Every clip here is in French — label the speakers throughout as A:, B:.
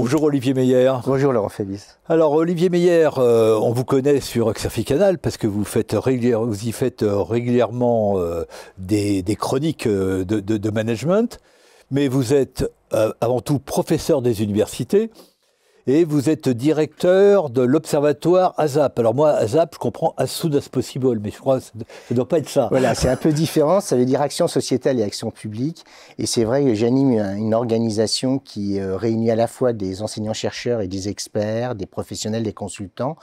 A: Bonjour Olivier Meyer. Bonjour Laurent Félix. Alors Olivier Meyer, euh, on vous connaît sur Canal parce que vous, faites y faites euh, régulièrement euh, des, chroniques de, management, mais vous êtes avant tout professeur des universités et vous êtes directeur de l'observatoire ASAP. Alors moi, ASAP, je comprends as
B: soon possible, mais je crois que ça ne doit pas être ça. Voilà, c'est un peu différent. Ça veut dire action sociétale et action publique. Et c'est vrai que j'anime une organisation qui euh, réunit à la fois des enseignants-chercheurs et des experts, des professionnels, des consultants,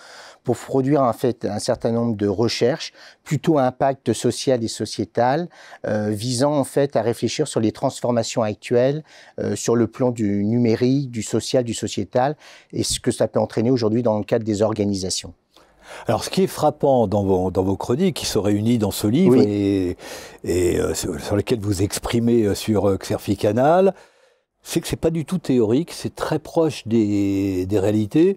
B: pour produire en fait un certain nombre de recherches plutôt à impact social et sociétal, euh, visant en fait à réfléchir sur les transformations actuelles, euh, sur le plan du numérique, du social, du sociétal, et ce que ça peut entraîner aujourd'hui dans le cadre des organisations. Alors, ce qui est frappant
A: dans vos, chroniques qui sont réunies dans ce livre et, euh, sur lesquelles vous exprimez euh, sur euh, Canal, c'est que c'est pas du tout théorique, c'est très proche des, réalités.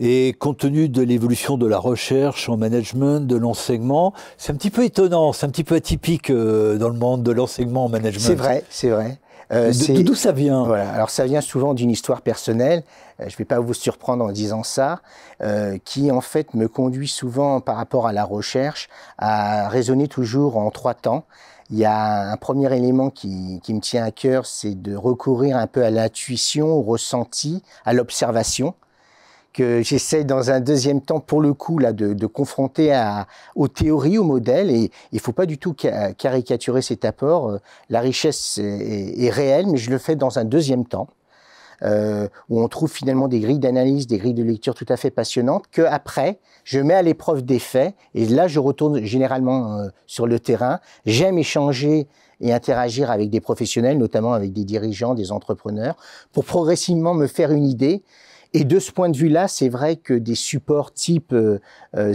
A: Et compte tenu de l'évolution de la recherche en management, de l'enseignement, c'est un petit peu étonnant, c'est un petit peu atypique euh, dans le monde de l'enseignement en management. C'est vrai,
B: c'est vrai. Euh, d'où ça vient Alors ça vient souvent d'une histoire personnelle. Euh, je ne vais pas vous surprendre en disant ça, euh, qui en fait me conduit souvent par rapport à la recherche à raisonner toujours en trois temps. Il y a un premier élément qui, qui me tient à cœur, c'est de recourir un peu à l'intuition, au ressenti, à l'observation que j'essaie dans un deuxième temps, pour le coup, là, de, confronter à, aux théories, aux modèles. Et il ne faut pas du tout caricaturer cet apport. Euh, la richesse est, réelle, mais je le fais dans un deuxième temps, euh, où on trouve finalement des grilles d'analyse, des grilles de lecture tout à fait passionnantes, que après, je mets à l'épreuve des faits. Et là, je retourne généralement euh, sur le terrain. J'aime échanger et interagir avec des professionnels, notamment avec des dirigeants, des entrepreneurs, pour progressivement me faire une idée et de ce point de vue-là, c'est vrai que des supports type euh, euh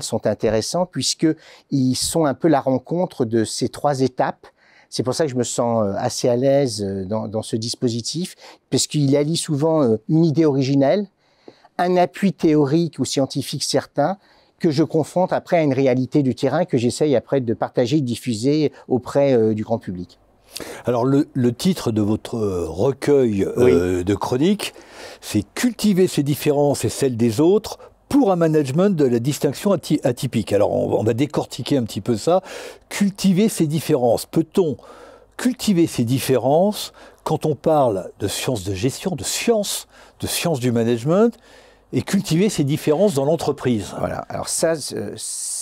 B: sont intéressants puisque ils sont un peu la rencontre de ces trois étapes c'est pour ça que je me sens euh, assez à l'aise euh, dans, ce dispositif, parce qu'il allie souvent une idée originelle, un appui théorique ou scientifique certain, que je confronte après à une réalité du terrain que j'essaye après de partager, de diffuser auprès du grand public.
A: Alors le, titre de votre recueil euh, de chroniques, c'est Cultiver ses différences et celles des autres pour un management de la distinction atypique. Alors on, on, va décortiquer un petit peu ça. Cultiver ses différences. Peut-on cultiver ses différences quand on parle de sciences de gestion, de sciences, de
B: sciences du management et cultiver ses différences dans l'entreprise Voilà. Alors ça,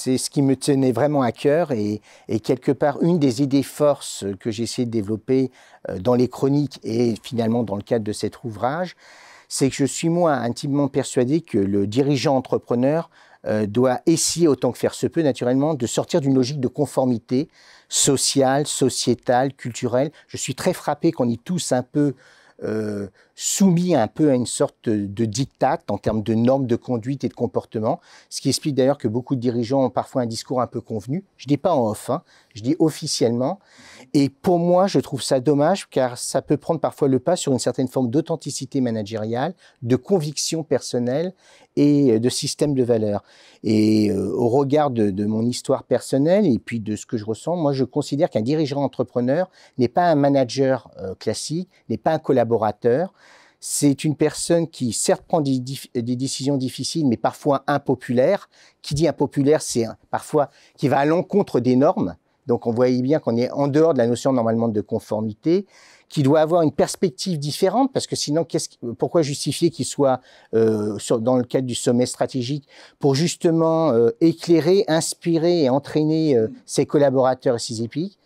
B: c'est ce qui me tenait vraiment à cœur et, quelque part une des idées forces que j'ai essayé de développer euh, dans les chroniques et finalement dans le cadre de cet ouvrage, c'est que je suis moi intimement persuadé que le dirigeant entrepreneur euh, doit essayer autant que faire se peut naturellement de sortir d'une logique de conformité sociale, sociétale, culturelle. Je suis très frappé qu'on y tous un peu euh, soumis un peu à une sorte de diktat en termes de normes de conduite et de comportement, ce qui explique d'ailleurs que beaucoup de dirigeants ont parfois un discours un peu convenu. Je ne dis pas en off, hein, je dis officiellement. Et pour moi, je trouve ça dommage car ça peut prendre parfois le pas sur une certaine forme d'authenticité managériale, de conviction personnelle et de système de valeurs. Et euh, au regard de, mon histoire personnelle et puis de ce que je ressens, moi, je considère qu'un dirigeant entrepreneur n'est pas un manager euh, classique, n'est pas un collaborateur, c'est une personne qui, certes, prend des, décisions difficiles, mais parfois impopulaires. Qui dit impopulaire, c'est parfois qui va à l'encontre des normes. Donc, on voit bien qu'on est en dehors de la notion normalement de conformité, qui doit avoir une perspective différente, parce que sinon, pourquoi justifier qu'il soit euh, dans le cadre du sommet stratégique pour justement euh, éclairer, inspirer et entraîner euh, ses collaborateurs et ses épiques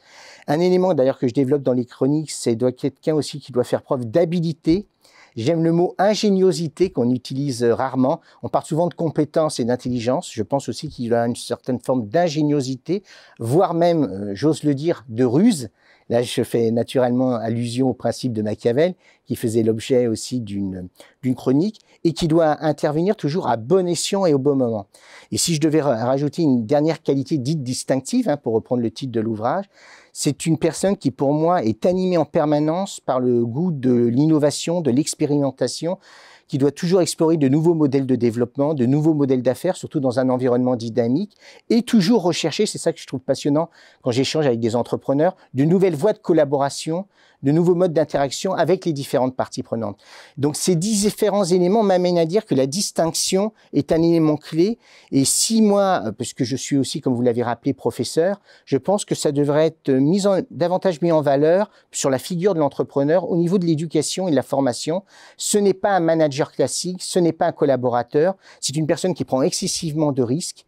B: Un élément d'ailleurs que je développe dans les chroniques, c'est doit quelqu'un aussi qui doit faire preuve d'habilité J'aime le mot ingéniosité qu'on utilise euh, rarement. On parle souvent de compétence et d'intelligence. Je pense aussi qu'il a une certaine forme d'ingéniosité, voire même, euh, j'ose le dire, de ruse. Là, je fais naturellement allusion au principe de Machiavel, qui faisait l'objet aussi d'une chronique, et qui doit intervenir toujours à bon escient et au bon moment. Et si je devais rajouter une dernière qualité dite distinctive, hein, pour reprendre le titre de l'ouvrage, c'est une personne qui, pour moi, est animée en permanence par le goût de l'innovation, de l'expérimentation, qui doit toujours explorer de nouveaux modèles de développement, de nouveaux modèles d'affaires, surtout dans un environnement dynamique, et toujours rechercher, c'est ça que je trouve passionnant quand j'échange avec des entrepreneurs, de nouvelles voies de collaboration, de nouveaux modes d'interaction avec les différentes parties prenantes. Donc ces dix différents éléments m'amènent à dire que la distinction est un élément clé. Et si moi, euh, puisque je suis aussi, comme vous l'avez rappelé, professeur, je pense que ça devrait être mis davantage mis en valeur sur la figure de l'entrepreneur au niveau de l'éducation et de la formation. Ce n'est pas un manager classique, ce n'est pas un collaborateur, c'est une personne qui prend excessivement de risques,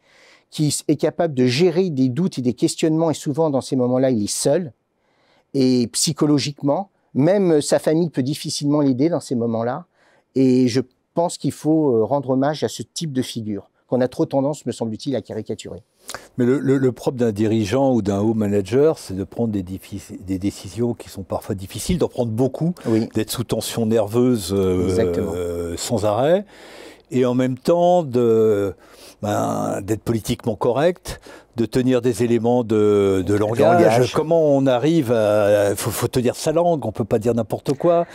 B: qui est capable de gérer des doutes et des questionnements, et souvent dans ces moments-là, il est seul et psychologiquement. Même sa famille peut difficilement l'aider dans ces moments-là. Et je pense qu'il faut euh, rendre hommage à ce type de figure qu'on a trop tendance, me semble-t-il, à caricaturer.
A: Mais le, propre d'un dirigeant ou d'un haut manager, c'est de prendre des, des, décisions qui sont parfois difficiles, d'en prendre beaucoup, d'être sous tension nerveuse euh, euh, sans arrêt et en même temps ben, d'être politiquement correct, de tenir des éléments de, de langage. Comment on arrive Il
B: faut, tenir sa langue, on ne peut pas dire n'importe quoi.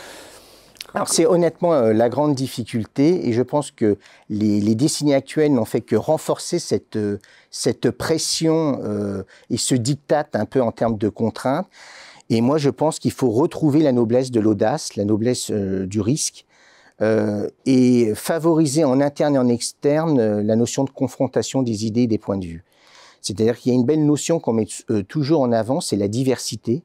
B: Alors c'est honnêtement euh, la grande difficulté et je pense que les, décennies actuelles n'ont fait que renforcer cette, euh, cette pression euh, et ce dictate un peu en termes de contraintes. Et moi je pense qu'il faut retrouver la noblesse de l'audace, la noblesse du risque euh, et favoriser en interne et en externe euh, la notion de confrontation des idées et des points de vue. C'est-à-dire qu'il y a une belle notion qu'on met euh, toujours en avant, c'est la diversité.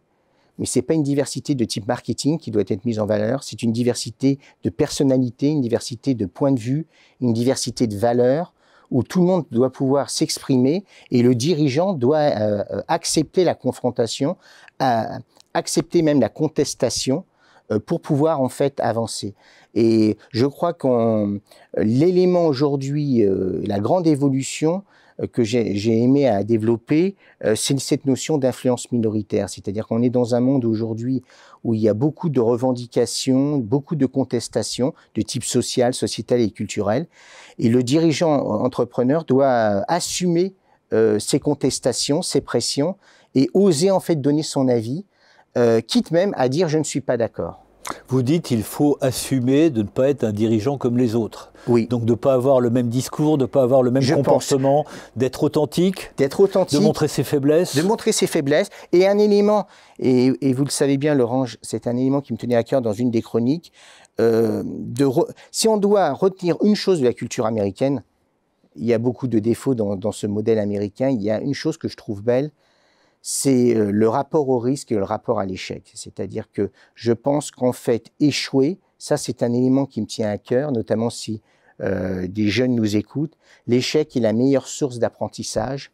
B: Mais ce n'est pas une diversité de type marketing qui doit être mise en valeur, c'est une diversité de personnalité, une diversité de points de vue, une diversité de valeurs, où tout le monde doit pouvoir s'exprimer et le dirigeant doit accepter la confrontation, accepter même la contestation euh, pour pouvoir en fait avancer. Et je crois qu'on l'élément aujourd'hui, euh, la grande évolution euh, que j'ai aimé à développer, c'est cette notion d'influence minoritaire. C'est-à-dire qu'on est dans un monde aujourd'hui où il y a beaucoup de revendications, beaucoup de contestations de type social, sociétal et culturel. Et le dirigeant entrepreneur doit assumer ces contestations, ces pressions, et oser en fait donner son avis euh, quitte même à dire je ne suis pas d'accord.
A: Vous dites il faut assumer de ne pas être un dirigeant comme les autres. Oui. Donc de ne pas avoir le même discours, de ne pas avoir le même comportement, d'être authentique,
B: d'être authentique, de montrer ses faiblesses, de montrer ses faiblesses. Et un élément, et, vous le savez bien, Laurent, c'est un élément qui me tenait à cœur dans une des chroniques. Euh, si on doit retenir une chose de la culture américaine, il y a beaucoup de défauts dans ce modèle américain. Il y a une chose que je trouve belle, c'est euh, le rapport au risque et le rapport à l'échec. C'est-à-dire que je pense qu'en fait, échouer, ça c'est un élément qui me tient à cœur, notamment si euh, des jeunes nous écoutent. L'échec est la meilleure source d'apprentissage,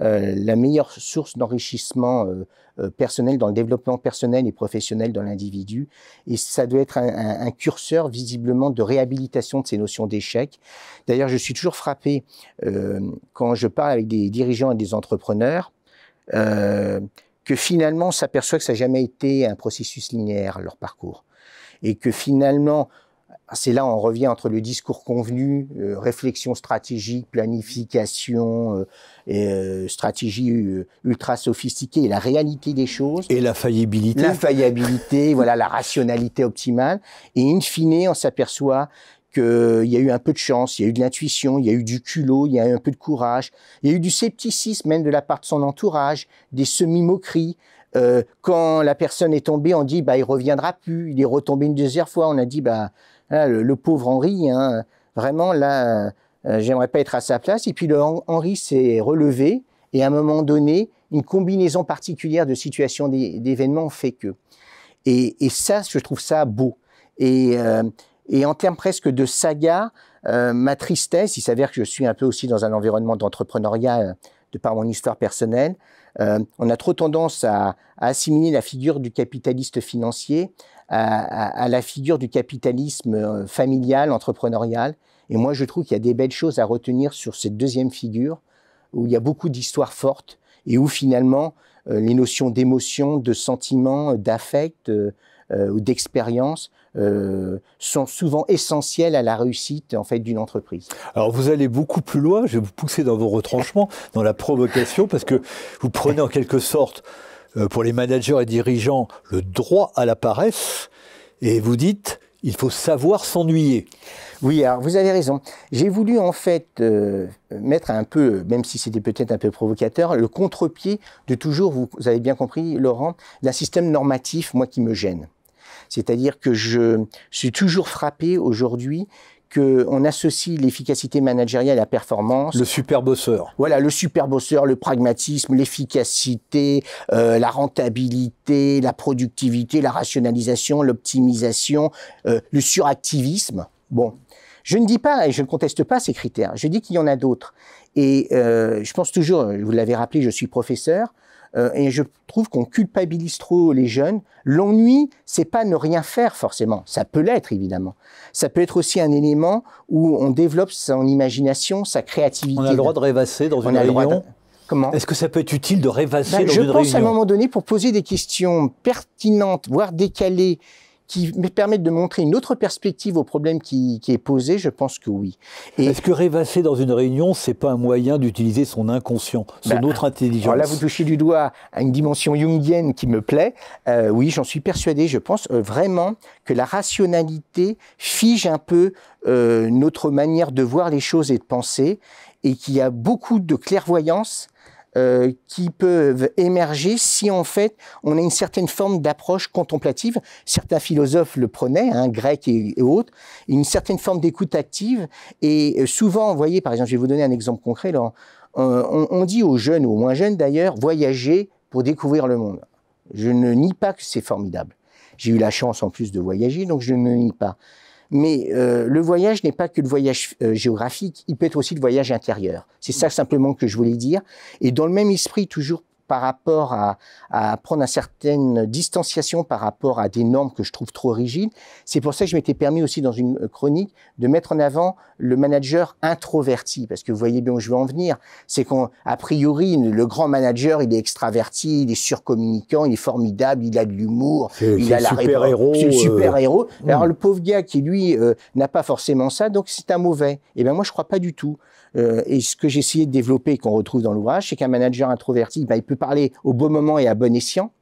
B: euh, la meilleure source d'enrichissement personnel dans le développement personnel et professionnel dans l'individu. Et ça doit être un, curseur visiblement de réhabilitation de ces notions d'échec. D'ailleurs, je suis toujours frappé quand je parle avec des dirigeants et des entrepreneurs euh, que finalement, on s'aperçoit que ça n'a jamais été un processus linéaire, leur parcours. Et que finalement, c'est là on revient entre le discours convenu, euh, réflexion stratégique, planification, euh, et, stratégie ultra sophistiquée et la réalité des choses. Et la faillibilité. La faillibilité, voilà, la rationalité optimale. Et in fine, on s'aperçoit qu'il y a eu un peu de chance, il y a eu de l'intuition, il y a eu du culot, il y a eu un peu de courage, il y a eu du scepticisme même de la part de son entourage, des semi-moqueries. Euh, quand la personne est tombée, on dit bah il reviendra plus, il est retombé une deuxième fois, on a dit bah ah, le, pauvre Henri, hein, vraiment là, euh, j'aimerais pas être à sa place. Et puis le Henri s'est relevé et à un moment donné, une combinaison particulière de situations d'événements fait que. Et, ça, je trouve ça beau. Et euh, et en termes presque de saga, euh, ma tristesse, il s'avère que je suis un peu aussi dans un environnement d'entrepreneuriat euh, de par mon histoire personnelle. Euh, on a trop tendance à, assimiler la figure du capitaliste financier à, la figure du capitalisme familial, entrepreneurial. Et moi, je trouve qu'il y a des belles choses à retenir sur cette deuxième figure, où il y a beaucoup d'histoires fortes et où finalement les notions d'émotion, de sentiment, d'affect, euh, ou d'expérience euh, sont souvent essentielles à la réussite en fait d'une entreprise. Alors vous allez beaucoup plus loin, je vais vous pousser dans vos retranchements, dans la
A: provocation, parce que vous prenez en quelque sorte euh, pour les managers et dirigeants le
B: droit à la paresse et vous dites il faut savoir s'ennuyer. Oui, alors vous avez raison. J'ai voulu en fait mettre un peu, même si c'était peut-être un peu provocateur, le contre-pied de toujours, vous, vous, avez bien compris Laurent, d'un système normatif, moi qui me gêne. C'est-à-dire que je suis toujours frappé aujourd'hui qu'on associe l'efficacité managériale à la performance. Le super bosseur. Voilà, le super bosseur, le pragmatisme, l'efficacité, euh, la rentabilité, la productivité, la rationalisation, l'optimisation, euh, le suractivisme. Bon, je ne dis pas et je ne conteste pas ces critères. Je dis qu'il y en a d'autres. Et euh, je pense toujours, vous l'avez rappelé, je suis professeur. Euh, et je trouve qu'on culpabilise trop les jeunes. L'ennui, c'est pas ne rien faire forcément. Ça peut l'être évidemment. Ça peut être aussi un élément où on développe son imagination, sa créativité. On a le droit de rêvasser
A: dans une Comment Est-ce que ça peut être utile de rêvasser ben, dans une réunion Je pense à un moment
B: donné pour poser des questions pertinentes, voire décalées, qui me permettent de montrer une autre perspective au problème qui, est posé, je pense que oui. Est-ce que rêvasser dans une réunion, c'est pas un moyen d'utiliser son inconscient, son bah, autre intelligence alors Là, vous touchez du doigt à une dimension jungienne qui me plaît. Euh, oui, j'en suis persuadé. Je pense euh, vraiment que la rationalité fige un peu euh, notre manière de voir les choses et de penser, et qu'il y a beaucoup de clairvoyance euh, qui peuvent émerger si en fait on a une certaine forme d'approche contemplative. Certains philosophes le prenaient, hein, grecs et, autres, une certaine forme d'écoute active. Et euh, souvent, vous voyez, par exemple, je vais vous donner un exemple concret. Là, euh, on, on dit aux jeunes ou aux moins jeunes d'ailleurs, voyager pour découvrir le monde. Je ne nie pas que c'est formidable. J'ai eu la chance en plus de voyager, donc je ne nie pas. Mais euh, le voyage n'est pas que le voyage euh, géographique, il peut être aussi le voyage intérieur. C'est ça simplement que je voulais dire. Et dans le même esprit, toujours par rapport à, prendre une certaine distanciation par rapport à des normes que je trouve trop rigides. C'est pour ça que je m'étais permis aussi dans une chronique de mettre en avant le manager introverti, parce que vous voyez bien où je veux en venir. C'est qu'on, a priori, le grand manager, il est extraverti, il est surcommunicant, il est formidable, il a de l'humour, il a la super héros. C'est le euh, super héros. Hmm. Alors le pauvre gars qui lui euh, n'a pas forcément ça, donc c'est un mauvais. Et eh ben moi je crois pas du tout. Euh, et ce que j'ai essayé de développer, qu'on retrouve dans l'ouvrage, c'est qu'un manager introverti, ben, il peut parler au bon moment et à bon escient.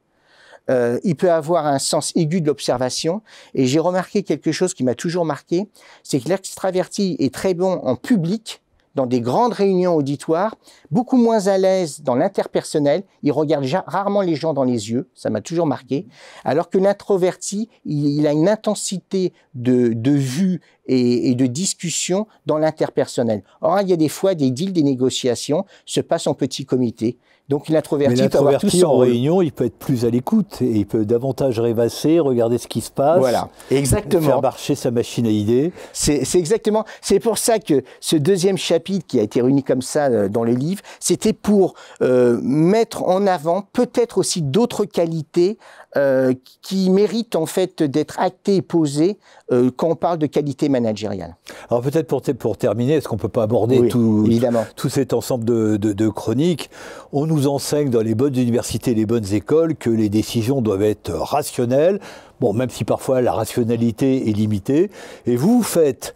B: Euh, il peut avoir un sens aigu de l'observation. Et j'ai remarqué quelque chose qui m'a toujours marqué, c'est que l'extraverti est très bon en public, dans des grandes réunions auditoires, beaucoup moins à l'aise dans l'interpersonnel. Il regarde rarement les gens dans les yeux, ça m'a toujours marqué. Alors que l'introverti, il, a une intensité de, de vue et, et de discussion dans l'interpersonnel. Or, hein, il y a des fois des deals, des négociations se passent en petit comité. Donc l'introverti, l'introverti en réunion,
A: il peut être plus à l'écoute et il peut davantage
B: rêvasser, regarder ce qui se passe. Voilà, exactement. Faire marcher sa machine à idées. C'est, c'est exactement. C'est pour ça que ce deuxième chapitre qui a été réuni comme ça euh, dans le livre, c'était pour euh, mettre en avant peut-être aussi d'autres qualités euh, qui mérite en fait d'être acté et posé euh, quand on parle de qualité managériale.
A: Alors peut-être pour, pour, terminer, est-ce qu'on ne peut pas aborder tout, tout, cet ensemble de, chroniques On nous enseigne dans les bonnes universités, les bonnes écoles que les décisions doivent être rationnelles, bon, même si parfois la rationalité est limitée, et vous faites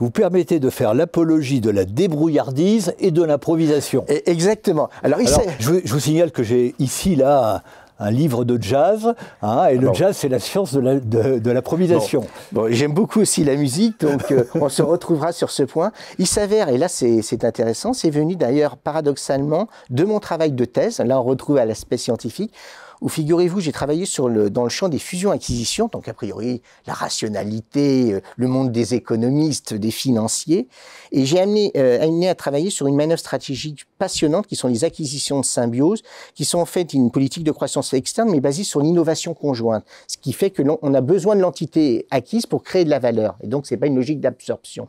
A: vous permettez de faire l'apologie de la débrouillardise et de l'improvisation. E-, exactement. Alors, je, vous signale que j'ai ici, là, un livre de jazz. Hein, et ah le
B: jazz, c'est la science de l'improvisation. Bon. J'aime beaucoup aussi la musique, donc euh, on se retrouvera sur ce point. Il s'avère, et là c'est intéressant, c'est venu d'ailleurs paradoxalement de mon travail de thèse. Là, on retrouve à l'aspect scientifique où figurez-vous, j'ai travaillé sur le, dans le champ des fusions-acquisitions, donc a priori la rationalité, euh, le monde des économistes, des financiers. Et j'ai euh, amené, à travailler sur une manœuvre stratégique passionnante qui sont les acquisitions de symbiose, qui sont en fait une politique de croissance externe, mais basée sur l'innovation conjointe. Ce qui fait que l'on a besoin de l'entité acquise pour créer de la valeur. Et donc, c'est pas une logique d'absorption.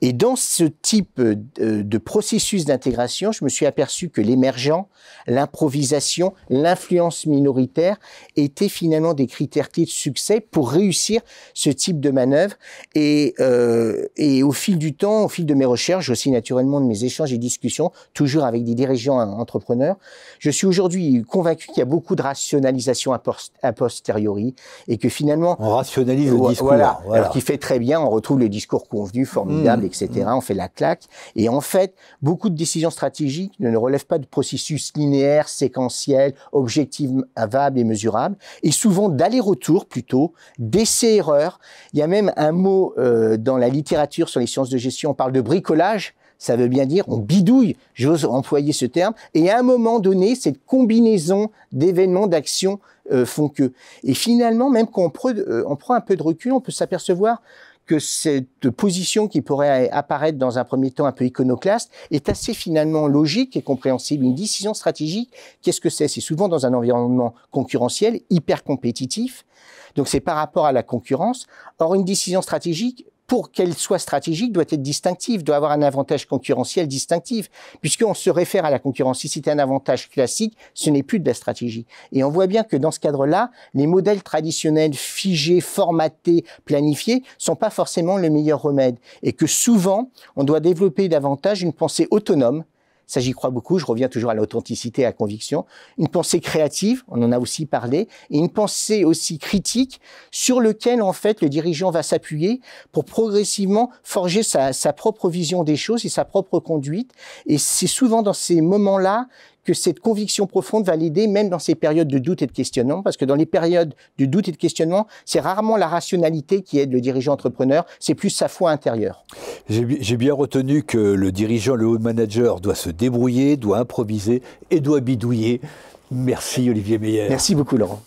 B: Et dans ce type euh, de, processus d'intégration, je me suis aperçu que l'émergent, l'improvisation, l'influence minoritaire étaient finalement des critères clés de succès pour réussir ce type de manœuvre. Et, euh, et au fil du temps, au fil de mes recherches, aussi naturellement de mes échanges et discussions, toujours avec des dirigeants entrepreneurs, je suis aujourd'hui convaincu qu'il y a beaucoup de rationalisation a, a posteriori et que finalement... On rationalise le discours. Voilà, Alors qui fait très bien, on retrouve le discours convenu, formidable, mmh. etc. Mmh. On fait la claque. Et en fait, beaucoup de décisions stratégiques ne relèvent pas de processus linéaire, séquentiel, objectif avable et mesurable, et souvent d'aller-retour plutôt, d'essai-erreur. Il y a même un mot euh, dans la littérature sur les sciences de gestion, on parle de bricolage, ça veut bien dire on bidouille, j'ose employer ce terme, et à un moment donné, cette combinaison d'événements, d'actions euh, font que. Et finalement, même quand on, euh, on prend un peu de recul, on peut s'apercevoir que cette position qui pourrait apparaître dans un premier temps un peu iconoclaste est assez finalement logique et compréhensible. Une décision stratégique, qu'est-ce que c'est C'est souvent dans un environnement concurrentiel, hyper compétitif. Donc c'est par rapport à la concurrence. Or, une décision stratégique, pour qu'elle soit stratégique, doit être distinctive, doit avoir un avantage concurrentiel distinctif, puisqu'on se réfère à la concurrence. Si c'était un avantage classique, ce n'est plus de la stratégie. Et on voit bien que dans ce cadre-là, les modèles traditionnels figés, formatés, planifiés, sont pas forcément le meilleur remède. Et que souvent, on doit développer davantage une pensée autonome, ça j'y crois beaucoup, je reviens toujours à l'authenticité à la conviction, une pensée créative, on en a aussi parlé, et une pensée aussi critique sur lequel en fait le dirigeant va s'appuyer pour progressivement forger sa propre vision des choses et sa propre conduite. Et c'est souvent dans ces moments-là que cette conviction profonde va l'aider même dans ces périodes de doute et de questionnement, parce que dans les périodes de doute et de questionnement, c'est rarement la rationalité qui aide le dirigeant entrepreneur, c'est plus sa foi intérieure.
A: J'ai bien retenu que le dirigeant, le haut manager, doit se débrouiller, doit improviser et doit bidouiller. Merci Olivier Meyer. Merci beaucoup Laurent.